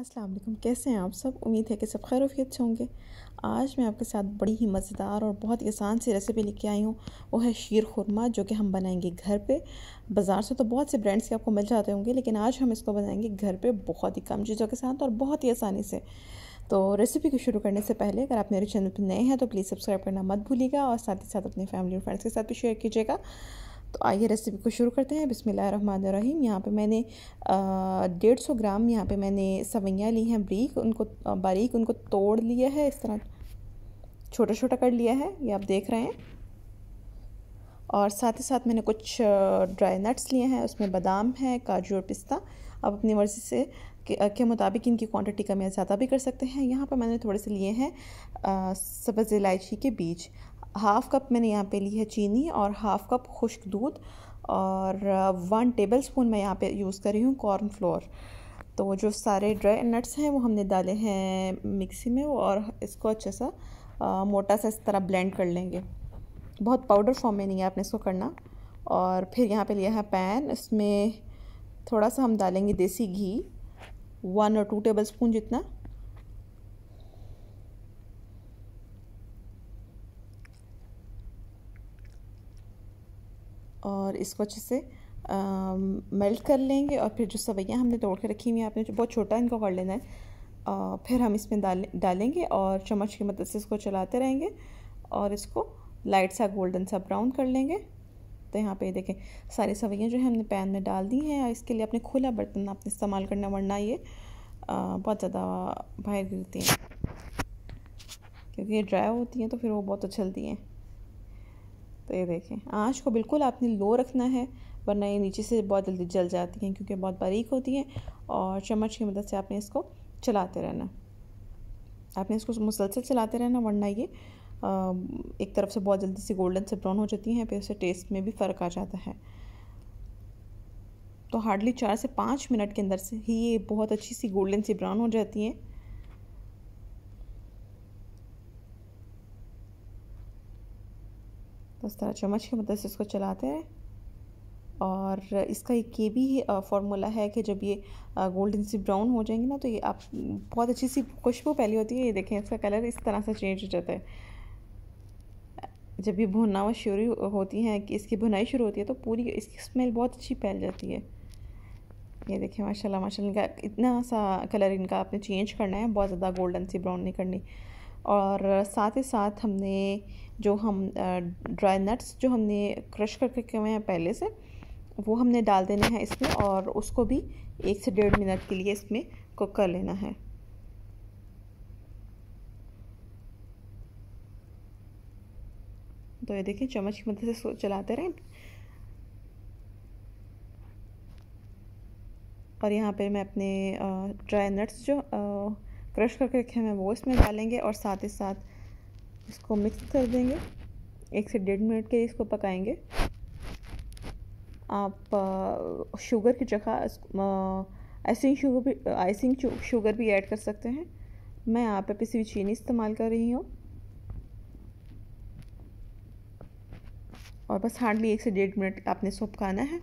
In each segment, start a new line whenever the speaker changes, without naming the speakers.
अस्सलाम वालेकुम कैसे हैं आप सब उम्मीद है कि सब खैर वफियत से होंगे आज मैं आपके साथ बड़ी ही मज़ेदार और बहुत ही आसान सी रेसिपी लेके आई हूँ वो है शीर खुरमा जो कि हम बनाएंगे घर पे बाज़ार से तो बहुत से ब्रांड्स के आपको मिल जाते होंगे लेकिन आज हम इसको बनाएंगे घर पे बहुत ही कम चीज़ों के साथ और बहुत ही आसानी से तो रेसिपी को शुरू करने से पहले अगर आप मेरे चैनल पर नए हैं तो प्लीज़ सब्सक्राइब करना मत भूलिएगा और साथ ही साथ अपने फैमिली और फ्रेंड्स के साथ भी शेयर कीजिएगा तो आइए रेसिपी को शुरू करते हैं बिसमीम यहाँ पे मैंने डेढ़ सौ ग्राम यहाँ पे मैंने सवैयाँ ली हैं ब्रीक उनको बारीक उनको तोड़ लिया है इस तरह छोटा छोटा कर लिया है ये आप देख रहे हैं और साथ ही साथ मैंने कुछ ड्राई नट्स लिए हैं उसमें बादाम है काजू और पिस्ता आप अपनी मर्ज़ी से के, के मुताबिक इनकी क्वांटिटी कम या ज़्यादा भी कर सकते हैं यहाँ पर मैंने थोड़े से लिए हैं सब्ज़ इलायची के बीज हाफ़ कप मैंने यहाँ पे ली है चीनी और हाफ़ कप खुश्क दूध और वन टेबल स्पून मैं यहाँ पे यूज़ कर रही हूँ कॉर्न फ्लोर तो जो सारे ड्राई नट्स हैं वो हमने डाले हैं मिक्सी में और इसको अच्छे सा आ, मोटा सा इस तरह ब्लेंड कर लेंगे बहुत पाउडर फॉर्म में नहीं है आपने इसको करना और फिर यहाँ पे लिया है पैन इसमें थोड़ा सा हम डालेंगे देसी घी वन और टू टेबल स्पून जितना और इसको अच्छे से मेल्ट कर लेंगे और फिर जो सवैयाँ हमने तोड़ के रखी हुई हैं आपने जो बहुत छोटा इनको कर लेना है आ, फिर हम इसमें डाल डालेंगे और चम्मच की मदद से इसको चलाते रहेंगे और इसको लाइट सा गोल्डन सा ब्राउन कर लेंगे तो यहाँ पे देखें सारी सवैयाँ जो है हमने पैन में डाल दी हैं और इसके लिए अपने खुला बर्तन आपने इस्तेमाल करना वरना ये आ, बहुत ज़्यादा बाहर गिरती हैं क्योंकि ये ड्राई होती हैं तो फिर वो बहुत उछलती हैं तो ये देखें आँच को बिल्कुल आपने लो रखना है वरना ये नीचे से बहुत जल्दी जल जाती हैं क्योंकि बहुत बारीक होती हैं और चम्मच की मदद से आपने इसको चलाते रहना आपने इसको मुसलसल चलाते रहना वरना ये एक तरफ से बहुत जल्दी से गोल्डन से ब्राउन हो जाती हैं फिर उससे टेस्ट में भी फ़र्क आ जाता है तो हार्डली चार से पाँच मिनट के अंदर से ही ये बहुत अच्छी सी गोल्डन सी ब्राउन हो जाती हैं उस तरह चम्मच की मदद से इसको चलाते हैं और इसका एक ये भी फार्मूला है कि जब ये गोल्डन सी ब्राउन हो जाएंगे ना तो ये आप बहुत अच्छी सी खुशबू फैली होती है ये देखें इसका कलर इस तरह से चेंज हो जाता है जब ये हुआ शुरू होती हैं कि इसकी भुनाई शुरू होती है तो पूरी इसकी स्मेल बहुत अच्छी फैल जाती है ये देखें माशाल्लाह माशाल्लाह इनका इतना सा कलर इनका आपने चेंज करना है बहुत ज़्यादा गोल्डन सी ब्राउन नहीं करनी और साथ ही साथ हमने जो हम ड्राई नट्स जो हमने क्रश करके रखे हुए हैं पहले से वो हमने डाल देने हैं इसमें और उसको भी एक से डेढ़ मिनट के लिए इसमें कुक कर लेना है तो ये देखिए चम्मच की मदद से चलाते रहें और यहाँ पे मैं अपने ड्राई नट्स जो क्रश करके रखे हैं वो इसमें डालेंगे और साथ ही साथ इसको मिक्स कर देंगे एक से डेढ़ मिनट के लिए इसको पकाएंगे आप शुगर की जगह आइसिंग शुगर भी आइसिंग शुगर भी ऐड कर सकते हैं मैं यहाँ पे पिसी हुई चीनी इस्तेमाल कर रही हूँ और बस हार्डली एक से डेढ़ मिनट आपने सो पकाना है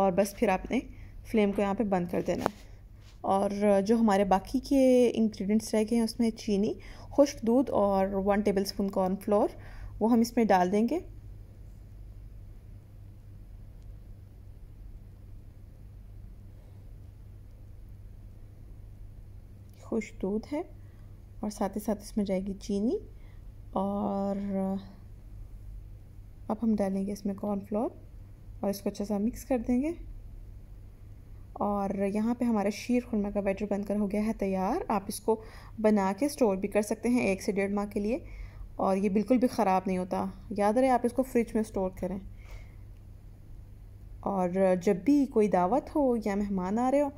और बस फिर आपने फ्लेम को यहाँ पे बंद कर देना है और जो हमारे बाकी के इंग्रेडिएंट्स रह गए हैं उसमें चीनी खुश्क दूध और वन टेबल स्पून कॉर्नफ्लोर वो हम इसमें डाल देंगे खुश दूध है और साथ ही साथ इसमें जाएगी चीनी और अब हम डालेंगे इसमें कॉर्नफ्लोर और इसको अच्छा सा मिक्स कर देंगे और यहाँ पे हमारा शीर खुरमा का बैटर बनकर हो गया है तैयार आप इसको बना के स्टोर भी कर सकते हैं एक से डेढ़ माह के लिए और ये बिल्कुल भी ख़राब नहीं होता याद रहे आप इसको फ्रिज में स्टोर करें और जब भी कोई दावत हो या मेहमान आ रहे हो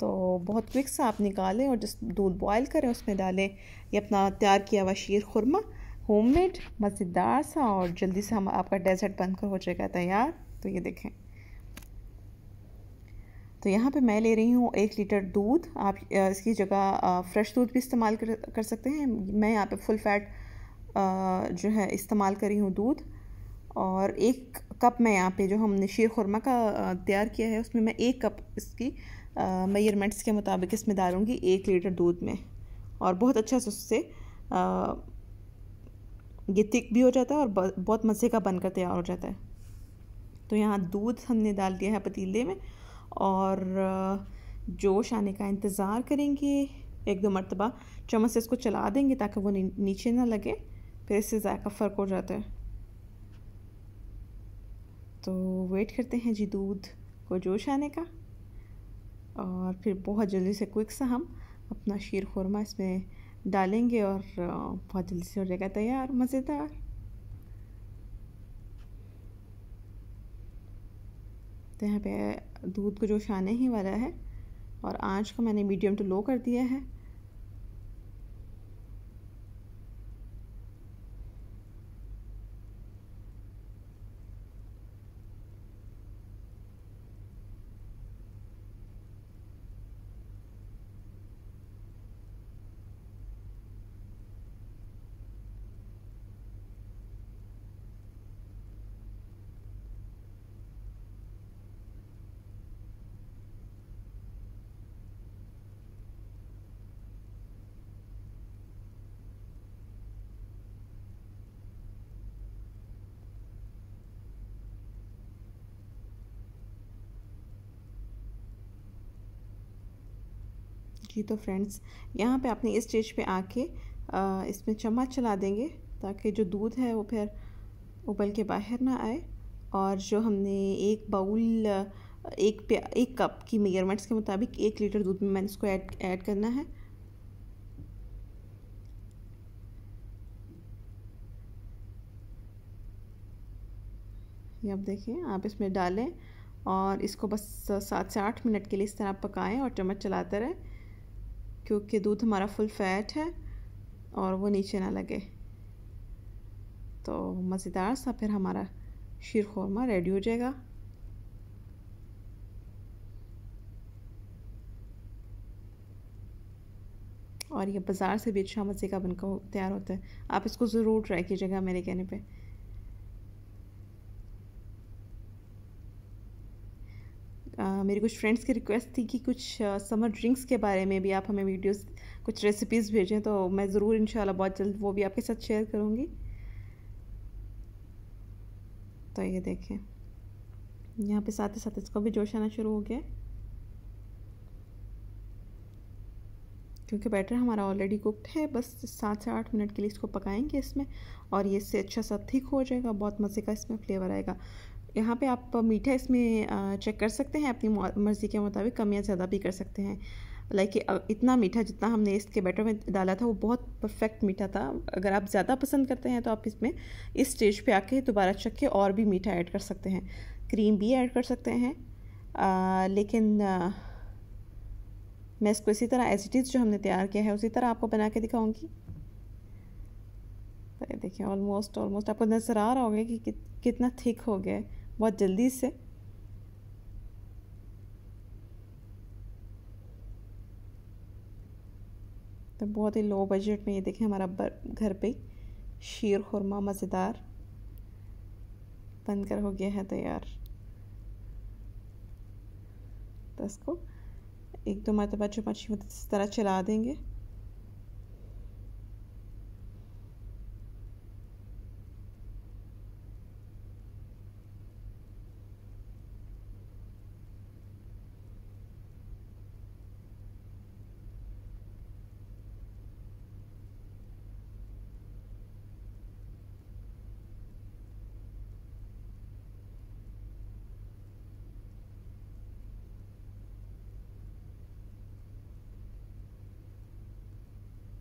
तो बहुत क्विक सा आप निकालें और जिस दूध बॉयल करें उसमें डालें ये अपना तैयार किया हुआ शीर खुरमा होममेड मज़ेदार सा और जल्दी से हम आपका डेजर्ट बनकर हो जाएगा तैयार तो ये देखें तो यहाँ पे मैं ले रही हूँ एक लीटर दूध आप इसकी जगह फ्रेश दूध भी इस्तेमाल कर कर सकते हैं मैं यहाँ पे फुल फैट जो है इस्तेमाल कर रही हूँ दूध और एक कप मैं यहाँ पे जो हमने शीर खुरमा का तैयार किया है उसमें मैं एक कप इसकी मेयरमेंट्स के मुताबिक इसमें डालूँगी एक लीटर दूध में और बहुत अच्छा से उससे ये थिक भी हो जाता है और बहुत मज़े का बनकर तैयार हो जाता है तो यहाँ दूध हमने डाल दिया है पतीले में और जोश आने का इंतज़ार करेंगे एक दो मरतबा चम्मच से इसको चला देंगे ताकि वो नीचे ना लगे फिर इससे ज़ायका फ़र्क हो जाता है तो वेट करते हैं जी दूध को जोश आने का और फिर बहुत जल्दी से क्विक सा हम अपना शीर खुरमा इसमें डालेंगे और बहुत जल्दी से हो जाएगा तैयार मज़ेदार तो यहाँ पे दूध को जो छाने ही वाला है और आँच को मैंने मीडियम टू लो कर दिया है जी तो फ्रेंड्स यहाँ पे आपने इस स्टेज पे आके इसमें चम्मच चला देंगे ताकि जो दूध है वो फिर उबल के बाहर ना आए और जो हमने एक बाउल एक प्या एक कप की मेजरमेंट्स के मुताबिक एक लीटर दूध में मैंने इसको ऐड ऐड करना है ये आप देखिए आप इसमें डालें और इसको बस सात से आठ मिनट के लिए इस तरह आप पकाएं और चम्मच चलाते रहें क्योंकि दूध हमारा फुल फैट है और वो नीचे ना लगे तो मज़ेदार सा फिर हमारा शीर खोरमा रेडी हो जाएगा और ये बाज़ार से भी अच्छा मज़े का बनकर तैयार होता है आप इसको ज़रूर ट्राई कीजिएगा मेरे कहने पे मेरी कुछ फ्रेंड्स की रिक्वेस्ट थी कि कुछ समर ड्रिंक्स के बारे में भी आप हमें वीडियोस कुछ रेसिपीज़ भेजें तो मैं ज़रूर इन बहुत जल्द वो भी आपके साथ शेयर करूँगी तो ये देखें यहाँ पे साथ ही साथ इसको भी जोश आना शुरू हो गया क्योंकि बैटर हमारा ऑलरेडी कुकड है बस सात से आठ मिनट के लिए इसको पकाएंगे इसमें और ये इससे अच्छा सा थिक हो जाएगा बहुत मज़े का इसमें फ्लेवर आएगा यहाँ पे आप मीठा इसमें चेक कर सकते हैं अपनी मर्ज़ी के मुताबिक कम या ज़्यादा भी कर सकते हैं लाइक like, इतना मीठा जितना हमने इसके बैटर में डाला था वो बहुत परफेक्ट मीठा था अगर आप ज़्यादा पसंद करते हैं तो आप इसमें इस स्टेज पे आके दोबारा चख के और भी मीठा ऐड कर सकते हैं क्रीम भी ऐड कर सकते हैं आ, लेकिन आ, मैं इसको इसी तरह एजिटिज़ जो हमने तैयार किया है उसी तरह आपको बना के दिखाऊँगी तो देखिए ऑलमोस्ट ऑलमोस्ट आपको नज़र आ रहा होगा कि, कि कितना थिक हो गया है बहुत जल्दी से तो बहुत ही लो बजट में ये देखें हमारा घर पे शीर खुरमा मज़ेदार बनकर हो गया है तैयार तो इसको एक दो मरतबा चुपाची इस तरह चला देंगे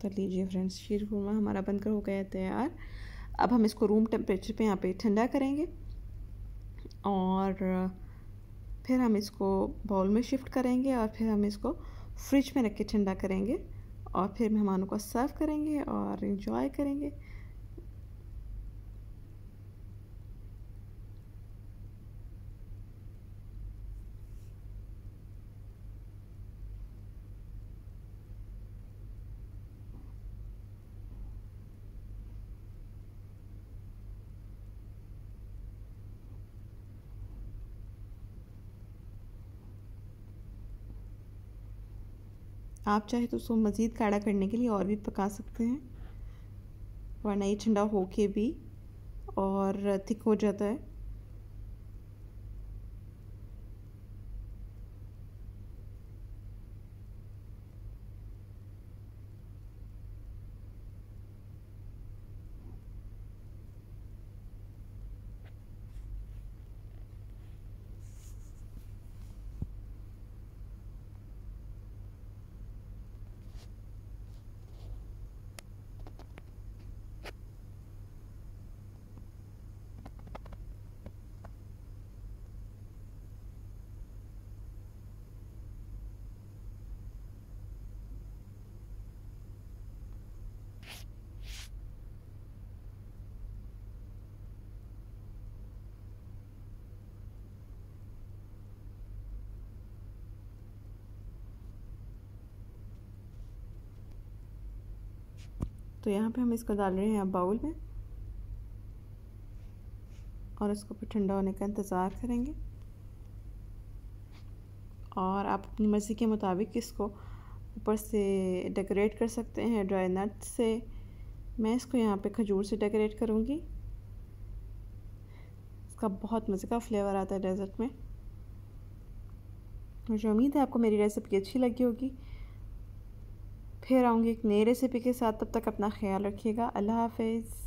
कर लीजिए फ्रेंड्स शीर खुरमा हमारा बनकर हो गया तैयार अब हम इसको रूम टेम्परेचर पे यहाँ पे ठंडा करेंगे और फिर हम इसको बाउल में शिफ्ट करेंगे और फिर हम इसको फ्रिज में रख के ठंडा करेंगे और फिर मेहमानों को सर्व करेंगे और इन्जॉय करेंगे आप चाहे तो उसको मज़ीद काढ़ा करने के लिए और भी पका सकते हैं वरना ये ठंडा हो के भी और थिक हो जाता है तो यहाँ पे हम इसको डाल रहे हैं अब बाउल में और इसको फिर ठंडा होने का इंतज़ार करेंगे और आप अपनी मर्ज़ी के मुताबिक इसको ऊपर से डेकोरेट कर सकते हैं ड्राई नट से मैं इसको यहाँ पे खजूर से डेकोरेट करूँगी इसका बहुत मज़े का फ्लेवर आता है डेज़र्ट में मुझे उम्मीद है आपको मेरी रेसिपी अच्छी लगी होगी फिर आऊँगी एक नई रेसिपी के साथ तब तक अपना ख्याल रखिएगा अल्लाह हाफिज़